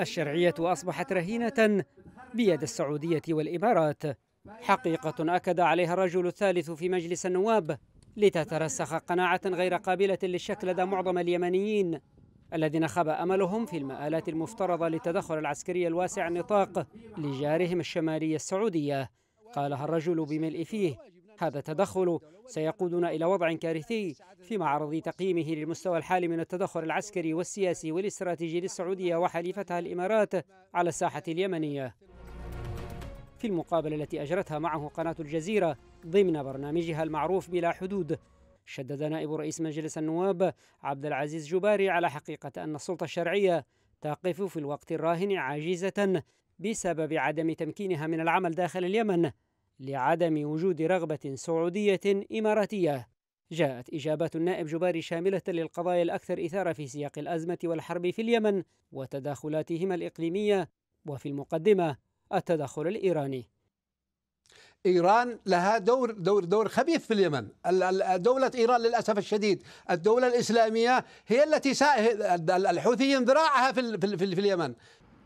الشرعية أصبحت رهينة بيد السعودية والإمارات حقيقة أكد عليها الرجل الثالث في مجلس النواب لتترسخ قناعة غير قابلة للشك لدى معظم اليمنيين الذين خاب أملهم في المآلات المفترضة للتدخل العسكري الواسع النطاق لجارهم الشمالي السعودية قالها الرجل بملء فيه هذا التدخل سيقودنا إلى وضع كارثي في معرض تقييمه للمستوى الحالي من التدخل العسكري والسياسي والاستراتيجي للسعودية وحليفتها الإمارات على الساحة اليمنية في المقابلة التي أجرتها معه قناة الجزيرة ضمن برنامجها المعروف بلا حدود شدد نائب رئيس مجلس النواب عبد العزيز جباري على حقيقة أن السلطة الشرعية تقف في الوقت الراهن عاجزة بسبب عدم تمكينها من العمل داخل اليمن لعدم وجود رغبة سعودية إماراتية جاءت إجابة النائب جباري شاملة للقضايا الأكثر إثارة في سياق الأزمة والحرب في اليمن وتداخلاتهما الإقليمية وفي المقدمة التدخل الإيراني ايران لها دور دور دور خبيث في اليمن، دوله ايران للاسف الشديد، الدوله الاسلاميه هي التي سا... الحوثيين ذراعها في, في, في اليمن.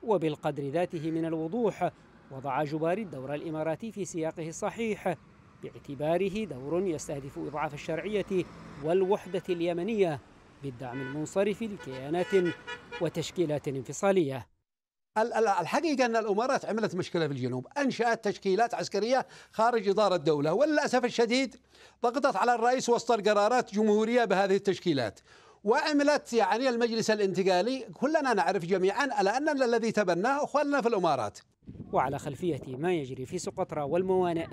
وبالقدر ذاته من الوضوح وضع جباري الدور الإماراتي في سياقه الصحيح باعتباره دور يستهدف إضعاف الشرعية والوحدة اليمنية بالدعم المنصرف لكيانات وتشكيلات انفصالية الحقيقة أن الأمارات عملت مشكلة في الجنوب أنشأت تشكيلات عسكرية خارج إطار الدولة وللأسف الشديد ضغطت على الرئيس واصدر قرارات جمهورية بهذه التشكيلات وعملت يعني المجلس الانتقالي كلنا نعرف جميعا على أن الذي تبناه أخواننا في الأمارات وعلى خلفية ما يجري في سقطرى والموانئ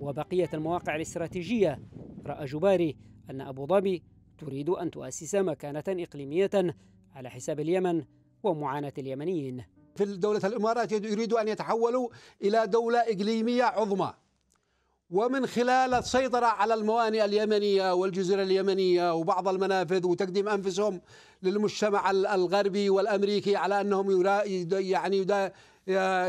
وبقية المواقع الاستراتيجية رأى جباري أن أبو ظبي تريد أن تؤسس مكانة إقليمية على حساب اليمن ومعاناة اليمنيين في دولة الإمارات يريد أن يتحولوا إلى دولة إقليمية عظمى ومن خلال السيطرة على الموانئ اليمنية والجزيرة اليمنية وبعض المنافذ وتقديم أنفسهم للمجتمع الغربي والأمريكي على أنهم يعني يحارب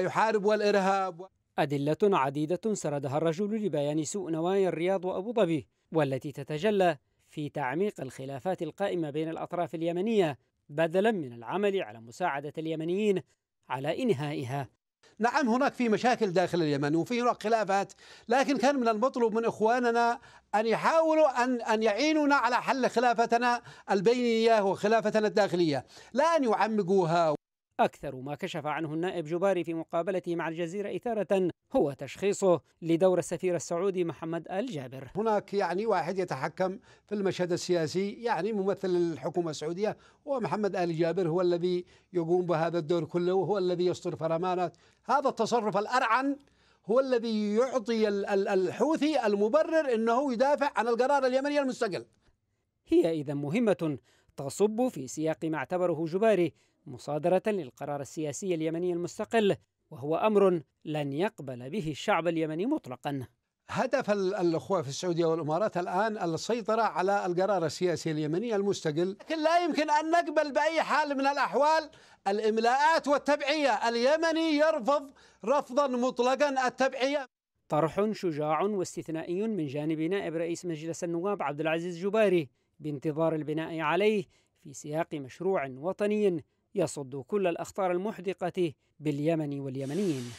يحاربوا الإرهاب أدلة عديدة سردها الرجل لبيان سوء نوايا الرياض وأبو ظبي والتي تتجلى في تعميق الخلافات القائمة بين الأطراف اليمنية بدلا من العمل على مساعدة اليمنيين على إنهائها نعم هناك في مشاكل داخل اليمن وفي هناك خلافات لكن كان من المطلوب من إخواننا أن يحاولوا أن أن يعينونا على حل خلافتنا البينية وخلافتنا الداخلية لا أن يعمقوها أكثر ما كشف عنه النائب جباري في مقابلته مع الجزيرة إثارة هو تشخيصه لدور السفير السعودي محمد آل جابر هناك يعني واحد يتحكم في المشهد السياسي يعني ممثل الحكومة السعودية ومحمد آل جابر هو الذي يقوم بهذا الدور كله وهو الذي يصدر فرمانات هذا التصرف الأرعن هو الذي يعطي الحوثي المبرر أنه يدافع عن القرار اليمني المستقل هي إذا مهمة تصب في سياق ما اعتبره جباري مصادرة للقرار السياسي اليمني المستقل وهو أمر لن يقبل به الشعب اليمني مطلقا هدف الاخوه في السعوديه والامارات الان السيطره على القرار السياسي اليمني المستقل، لكن لا يمكن ان نقبل باي حال من الاحوال الاملاءات والتبعيه، اليمني يرفض رفضا مطلقا التبعيه. طرح شجاع واستثنائي من جانب نائب رئيس مجلس النواب عبد العزيز جباري بانتظار البناء عليه في سياق مشروع وطني يصد كل الأخطار المحدقة باليمن واليمنيين